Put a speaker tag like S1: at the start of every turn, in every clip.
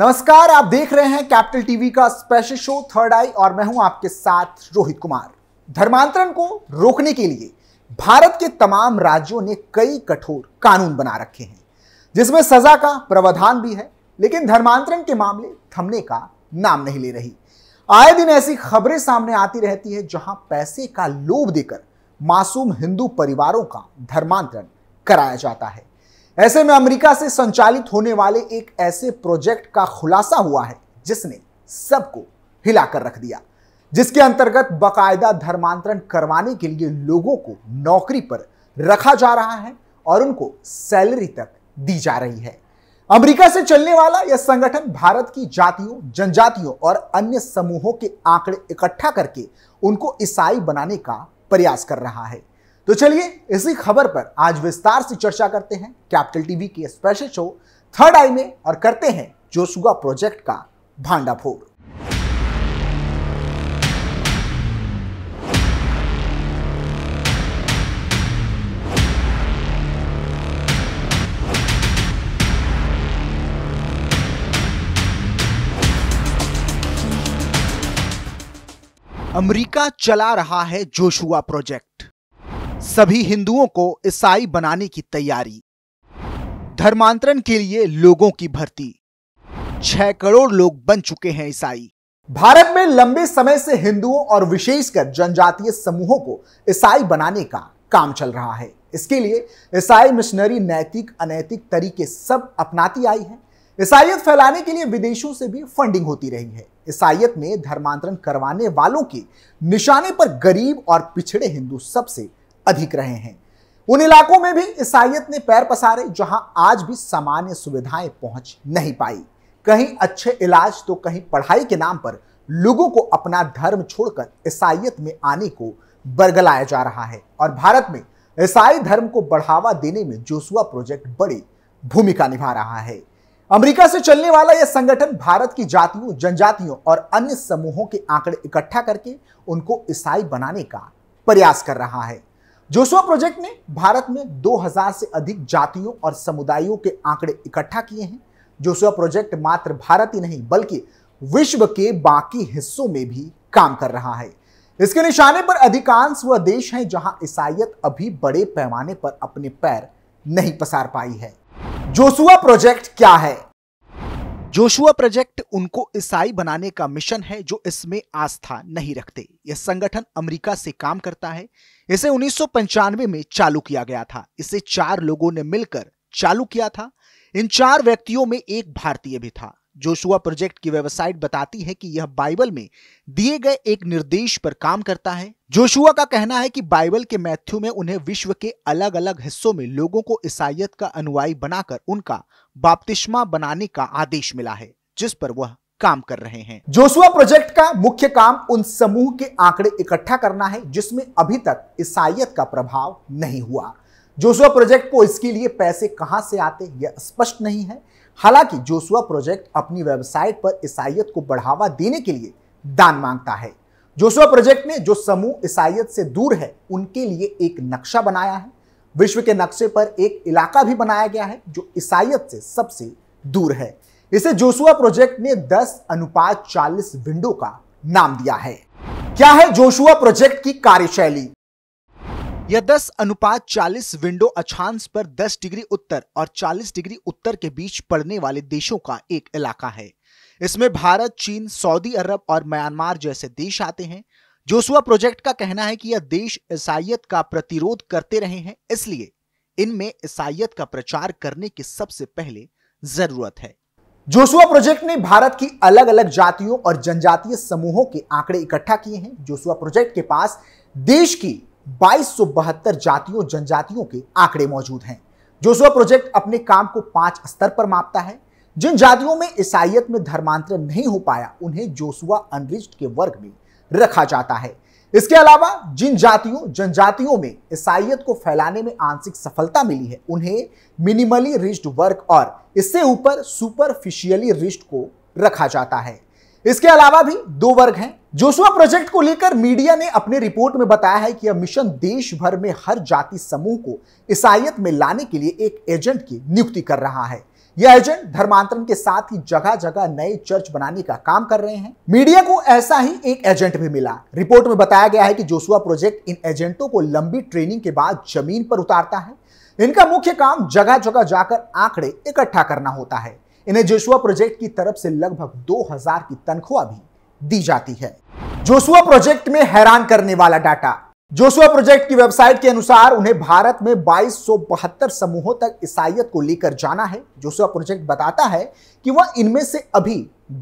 S1: नमस्कार आप देख रहे हैं कैपिटल टीवी का स्पेशल शो थर्ड आई और मैं हूं आपके साथ रोहित कुमार धर्मांतरण को रोकने के लिए भारत के तमाम राज्यों ने कई कठोर कानून बना रखे हैं जिसमें सजा का प्रावधान भी है लेकिन धर्मांतरण के मामले थमने का नाम नहीं ले रही आए दिन ऐसी खबरें सामने आती रहती है जहां पैसे का लोभ देकर मासूम हिंदू परिवारों का धर्मांतरण कराया जाता है ऐसे में अमेरिका से संचालित होने वाले एक ऐसे प्रोजेक्ट का खुलासा हुआ है जिसने सबको हिलाकर रख दिया जिसके अंतर्गत बकायदा धर्मांतरण करवाने के लिए लोगों को नौकरी पर रखा जा रहा है और उनको सैलरी तक दी जा रही है अमेरिका से चलने वाला यह संगठन भारत की जातियों जनजातियों और अन्य समूहों के आंकड़े इकट्ठा करके उनको ईसाई बनाने का प्रयास कर रहा है तो चलिए इसी खबर पर आज विस्तार से चर्चा करते हैं कैपिटल टीवी के स्पेशल शो थर्ड आई में और करते हैं जोशुआ प्रोजेक्ट का भांडाफोड़ अमेरिका चला रहा है जोशुआ प्रोजेक्ट सभी हिंदुओं को ईसाई बनाने की तैयारी धर्मांतरण के लिए लोगों की भर्ती छह करोड़ लोग बन चुके हैं ईसाई भारत में लंबे समय से हिंदुओं और विशेषकर जनजातीय समूहों को ईसाई बनाने का काम चल रहा है इसके लिए ईसाई मिशनरी नैतिक अनैतिक तरीके सब अपनाती आई है ईसाइत फैलाने के लिए विदेशों से भी फंडिंग होती रही है ईसाइत में धर्मांतरण करवाने वालों के निशाने पर गरीब और पिछड़े हिंदू सबसे अधिक रहे हैं उन इलाकों में भी ईसाइत ने पैर पसारे जहां आज भी सामान्य सुविधाएं पहुंच नहीं पाई कहीं अच्छे इलाज तो कहीं पढ़ाई के नाम पर लोगों को अपना धर्म छोड़कर ईसाइत में आने को बरगलाया जा रहा है और भारत में ईसाई धर्म को बढ़ावा देने में जोसुआ प्रोजेक्ट बड़ी भूमिका निभा रहा है अमेरिका से चलने वाला यह संगठन भारत की जातियों जनजातियों और अन्य समूहों के आंकड़े इकट्ठा करके उनको ईसाई बनाने का प्रयास कर रहा है जोशुआ प्रोजेक्ट ने भारत में 2000 से अधिक जातियों और समुदायों के आंकड़े इकट्ठा किए हैं जोशुआ प्रोजेक्ट मात्र भारत ही नहीं बल्कि विश्व के बाकी हिस्सों में भी काम कर रहा है इसके निशाने पर अधिकांश वह देश हैं जहां ईसाइत अभी बड़े पैमाने पर अपने पैर नहीं पसार पाई है जोशुआ प्रोजेक्ट क्या है जोशुआ प्रोजेक्ट उनको ईसाई बनाने का मिशन है जो इसमें आस्था नहीं रखते यह संगठन अमेरिका से काम करता है इसे उन्नीस में चालू किया गया था इसे चार लोगों ने मिलकर चालू किया था इन चार व्यक्तियों में एक भारतीय भी था जोशुआ प्रोजेक्ट की वेबसाइट बताती है कि यह बाइबल में दिए गए एक निर्देश पर काम करता है जोशुआ का कहना है कि बाइबल के मैथ्यू में उन्हें विश्व के अलग अलग हिस्सों में लोगों को ईसाइत का अनुयायी बनाकर उनका बाप्तिश्मा बनाने का आदेश मिला है जिस पर वह काम कर रहे हैं जोशुआ प्रोजेक्ट का मुख्य काम उन समूह के आंकड़े इकट्ठा करना है जिसमें अभी तक ईसाइत का प्रभाव नहीं हुआ जोशुआ प्रोजेक्ट को इसके लिए पैसे कहां से आते यह स्पष्ट नहीं है हालांकि जोसुआ प्रोजेक्ट अपनी वेबसाइट पर ईसाइत को बढ़ावा देने के लिए दान मांगता है जोसुआ प्रोजेक्ट ने जो समूह ईसाइत से दूर है उनके लिए एक नक्शा बनाया है विश्व के नक्शे पर एक इलाका भी बनाया गया है जो ईसाइत से सबसे दूर है इसे जोसुआ प्रोजेक्ट ने 10 अनुपात 40 विंडो का नाम दिया है क्या है जोशुआ प्रोजेक्ट की कार्यशैली यह 10 अनुपात 40 विंडो अछांस पर 10 डिग्री उत्तर और 40 डिग्री उत्तर के बीच पड़ने वाले देशों का एक इलाका है इसमें भारत चीन सऊदी अरब और म्यांमार जैसे देश आते हैं जोसुआ प्रोजेक्ट का कहना है कि यह देश ईसाइत का प्रतिरोध करते रहे हैं इसलिए इनमें ईसाइत का प्रचार करने की सबसे पहले जरूरत है जोसुआ प्रोजेक्ट ने भारत की अलग अलग जातियों और जनजातीय समूहों के आंकड़े इकट्ठा किए हैं जोसुआ प्रोजेक्ट के पास देश की बाईस जातियों जनजातियों के आंकड़े मौजूद हैं जोसुआ प्रोजेक्ट अपने काम को पांच स्तर पर मापता है जिन जातियों में ईसाइत में धर्मांतरण नहीं हो पाया उन्हें जोसुआ अनरिस्ट के वर्ग में रखा जाता है इसके अलावा जिन जातियों जनजातियों में ईसाइत को फैलाने में आंशिक सफलता मिली है उन्हें मिनिमली रिच्ड वर्ग और इससे ऊपर सुपरफिशियली रिस्ट को रखा जाता है इसके अलावा भी दो वर्ग हैं जोशुआ प्रोजेक्ट को लेकर मीडिया ने अपने रिपोर्ट में बताया है कि यह मिशन देश भर में हर जाति समूह को ईसाइत में लाने के लिए एक एजेंट की नियुक्ति कर रहा है यह एजेंट धर्मांतरण के साथ ही जगह जगह नए चर्च बनाने का काम कर रहे हैं मीडिया को ऐसा ही एक एजेंट भी मिला रिपोर्ट में बताया गया है कि जोशुआ प्रोजेक्ट इन एजेंटों को लंबी ट्रेनिंग के बाद जमीन पर उतारता है इनका मुख्य काम जगह जगह जाकर आंकड़े इकट्ठा करना होता है इन्हें जोशुआ प्रोजेक्ट की तरफ से लगभग 2000 की तनख्वाह भी दी जाती है जोशुआ प्रोजेक्ट में हैरान करने वाला डाटा जोशुआ प्रोजेक्ट की वेबसाइट के अनुसार उन्हें भारत में बाईस समूहों तक ईसाइत को लेकर जाना है जोशुआ प्रोजेक्ट बताता है कि वह इनमें से अभी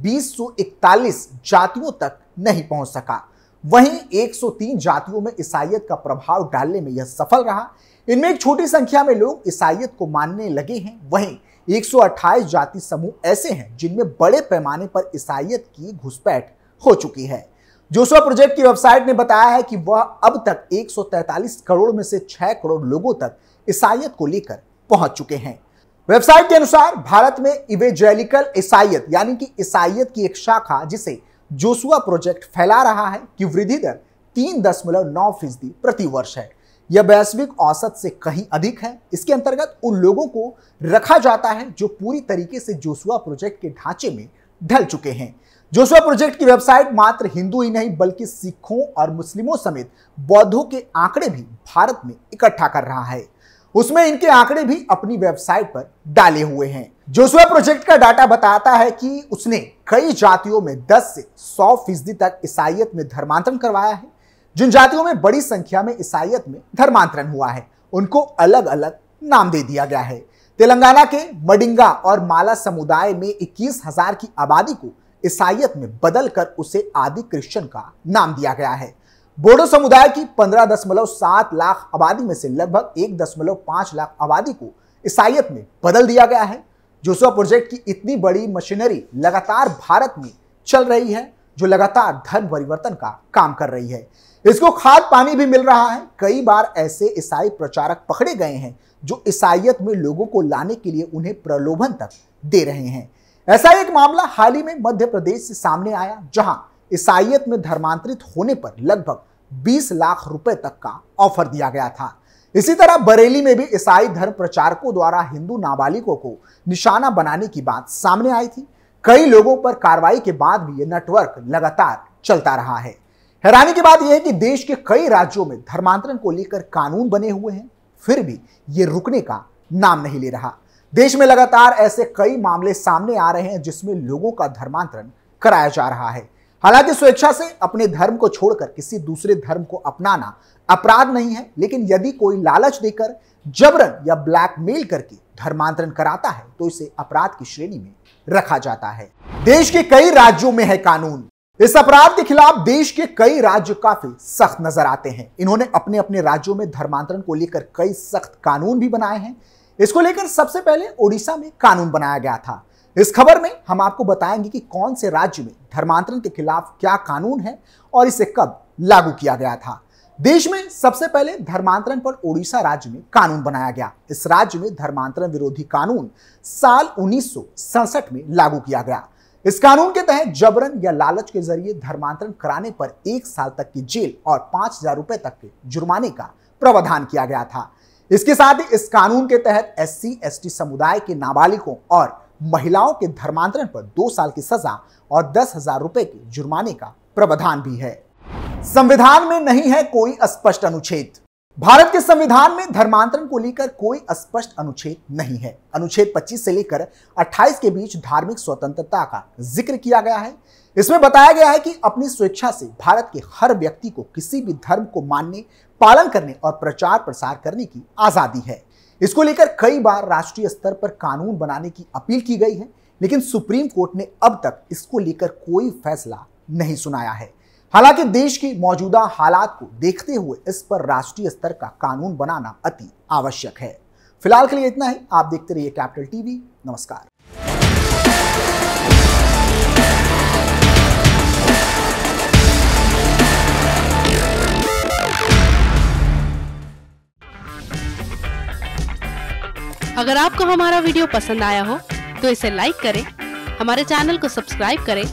S1: 2041 जातियों तक नहीं पहुंच सका वहीं 103 जातियों में ईसाइत का प्रभाव डालने में यह सफल रहा इनमें एक छोटी संख्या में लोग ईसाइत को मानने लगे हैं वहीं 128 जाति समूह ऐसे हैं जिनमें बड़े पैमाने पर ईसाइत की घुसपैठ हो चुकी है जोसुआ प्रोजेक्ट की वेबसाइट ने बताया है कि वह अब तक 143 करोड़ में से 6 करोड़ लोगों तक ईसाइत को लेकर पहुंच चुके हैं वेबसाइट के अनुसार भारत में इवेजेलिकल ईसाइत यानी कि ईसाइत की एक शाखा जिसे जोसुआ प्रोजेक्ट फैला रहा है की वृद्धि दर तीन दशमलव नौ फीसदी प्रतिवर्ष है यह वैश्विक औसत से कहीं अधिक है इसके अंतर्गत उन लोगों को रखा जाता है जो पूरी तरीके से जोसुआ प्रोजेक्ट के ढांचे में ढल चुके हैं जोसुआ प्रोजेक्ट की वेबसाइट मात्र हिंदू ही नहीं बल्कि सिखों और मुस्लिमों समेत बौद्धों के आंकड़े भी भारत में इकट्ठा कर रहा है उसमें इनके आंकड़े भी अपनी वेबसाइट पर डाले हुए हैं जोसुआ प्रोजेक्ट का डाटा बताता है कि उसने कई जातियों में 10 से 100 फीसदी तक ईसाइत में धर्मांतरण करवाया है जिन जातियों में बड़ी संख्या में ईसाइत में धर्मांतरण हुआ है उनको अलग अलग नाम दे दिया गया है तेलंगाना के मडिंगा और माला समुदाय में इक्कीस हजार की आबादी को ईसाइत में बदलकर उसे आदि क्रिश्चियन का नाम दिया गया है बोडो समुदाय की सात लाख आबादी में से लगभग पांच लाख आबादी को ईसाइत में बदल दिया गया है जोसुआ प्रोजेक्ट की इतनी बड़ी मशीनरी लगातार भारत में चल रही है जो लगातार धर्म परिवर्तन का काम कर रही है इसको खाद पानी भी मिल रहा है कई बार ऐसे ईसाई प्रचारक पकड़े गए हैं जो ईसाइत में लोगों को लाने के लिए उन्हें प्रलोभन तक दे रहे हैं ऐसा एक मामला हाल ही में मध्य प्रदेश से सामने आया जहां ईसाइत में धर्मांतरित होने पर लगभग 20 लाख रुपए तक का ऑफर दिया गया था इसी तरह बरेली में भी ईसाई धर्म प्रचारकों द्वारा हिंदू नाबालिगों को निशाना बनाने की बात सामने आई थी कई लोगों पर कार्रवाई के बाद भी ये नेटवर्क लगातार चलता रहा है हैरानी की बात यह है कि देश के कई राज्यों में धर्मांतरण को लेकर कानून बने हुए हैं फिर भी ये रुकने का नाम नहीं ले रहा देश में लगातार ऐसे कई मामले सामने आ रहे हैं जिसमें लोगों का धर्मांतरण कराया जा रहा है हालांकि स्वेच्छा से अपने धर्म को छोड़कर किसी दूसरे धर्म को अपनाना अपराध नहीं है लेकिन यदि कोई लालच देकर जबरन या ब्लैकमेल करके धर्मांतरण कराता है तो इसे अपराध की श्रेणी में रखा जाता है देश के कई राज्यों में है कानून इस अपराध के खिलाफ देश के कई राज्य काफी सख्त नजर आते हैं इन्होंने अपने अपने राज्यों में धर्मांतरण को लेकर कई सख्त कानून भी बनाए हैं इसको लेकर सबसे पहले ओडिशा में कानून बनाया गया था इस खबर में हम आपको बताएंगे कि कौन से राज्य में धर्मांतरण के खिलाफ क्या कानून है और इसे कब लागू किया गया था देश में सबसे पहले धर्मांतरण पर ओडिशा राज्य में कानून बनाया गया इस राज्य में धर्मांतरण विरोधी कानून साल उन्नीस में लागू किया गया इस कानून के तहत जबरन या लालच के जरिए धर्मांतरण कराने पर एक साल तक की जेल और पांच हजार रुपए तक के जुर्माने का प्रावधान किया गया था इसके साथ ही इस कानून के तहत एस सी समुदाय के नाबालिगों और महिलाओं के धर्मांतरण पर दो साल की सजा और दस हजार रुपए के जुर्माने का प्रावधान भी है संविधान में नहीं है कोई स्पष्ट अनुच्छेद भारत के संविधान में धर्मांतरण को लेकर कोई स्पष्ट अनुच्छेद नहीं है अनुच्छेद 25 से लेकर 28 के बीच धार्मिक स्वतंत्रता का जिक्र किया गया है इसमें बताया गया है कि अपनी स्वेच्छा से भारत के हर व्यक्ति को किसी भी धर्म को मानने पालन करने और प्रचार प्रसार करने की आजादी है इसको लेकर कई बार राष्ट्रीय स्तर पर कानून बनाने की अपील की गई है लेकिन सुप्रीम कोर्ट ने अब तक इसको लेकर कोई फैसला नहीं सुनाया है हालांकि देश की मौजूदा हालात को देखते हुए इस पर राष्ट्रीय स्तर का कानून बनाना अति आवश्यक है फिलहाल के लिए इतना ही आप देखते रहिए कैपिटल टीवी नमस्कार अगर आपको हमारा वीडियो पसंद आया हो तो इसे लाइक करें हमारे चैनल को सब्सक्राइब करें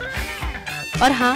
S1: और हाँ